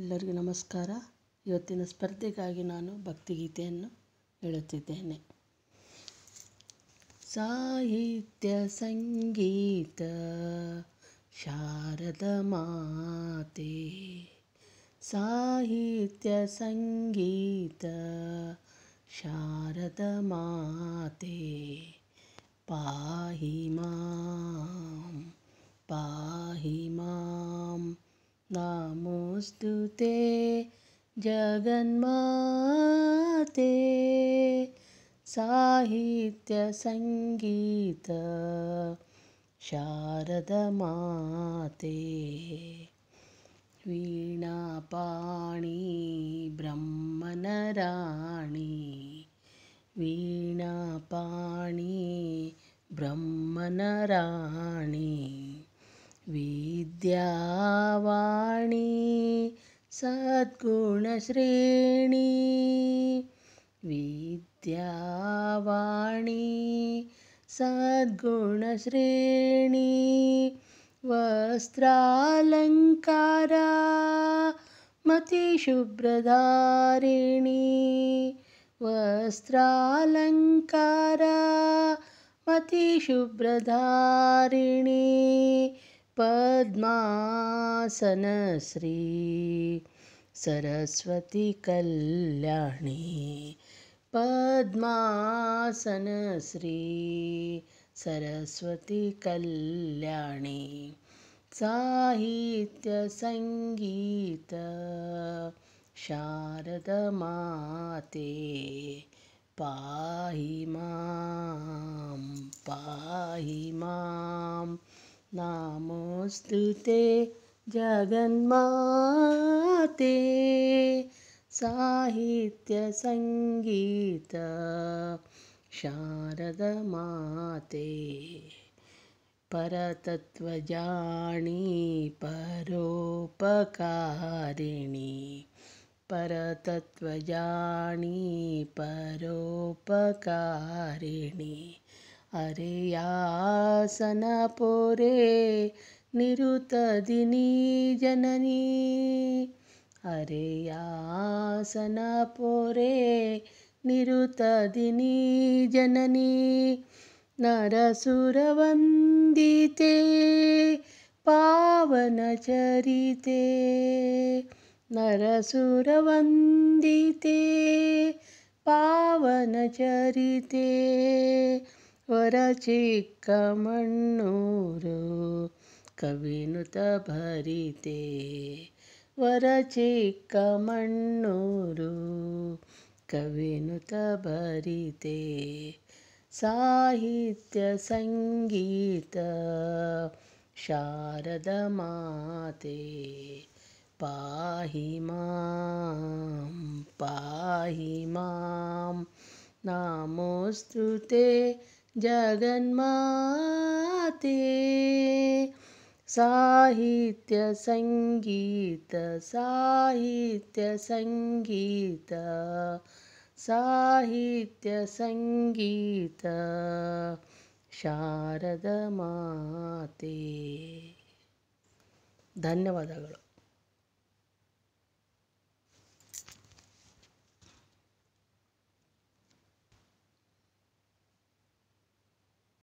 ಎಲ್ಲರಿಗೂ ನಮಸ್ಕಾರ ಇವತ್ತಿನ ಸ್ಪರ್ಧೆಗಾಗಿ ನಾನು ಭಕ್ತಿಗೀತೆಯನ್ನು ಹೇಳುತ್ತಿದ್ದೇನೆ ಸಾಹಿತ್ಯ ಸಂಗೀತ ಶಾರದ ಮಾತೆ ಸಾಹಿತ್ಯ ಸಂಗೀತ ಶಾರದ ಮಾತೆ ಪಾಹಿ ಮಾಂ ಪಾಹಿ ಮಾಂ ನಾಮ स्तुते जगन्माते साहित्यसङ्गीत शारदमाते वीणापाणि ब्रह्मनराणी वीणापाणि ब्रह्मनराणी विद्यावाणी सद्गुणश्रेणी विद्यावाणी सद्गुणश्रेणी वस्त्रालङ्कारा मतिशुभ्रधारिणी वस्त्रालङ्कारा मतिशुभ्रधारिणी पद्मासनश्री सरस्वती कल्याणी पद्मासनश्री सरस्वती कल्याणी शारदमाते शारदमा पाहि मा पाहिमा नामोऽस्तु ते जगन्माते ते शारदमाते परतत्त्वजाणी परोपकारिणी परतत्त्वजाणी परोपकारिणी अरे यासन पोरे निरुतदिनी जननी अरे यासन पोरे निरुतदिनी जननी नरसुरवन्दिते पावनचरिते नरसुरवन्दिते पावनचरिते भरिते वरचिक्कमण्णूरु कविनुत भरिते साहित्यसङ्गीत शारदमाते पाहि मां पाहि मां ते जगन्माते साहित्य संगीत साहित्य संगीत साहित्य संगीत शारद धन्यवादः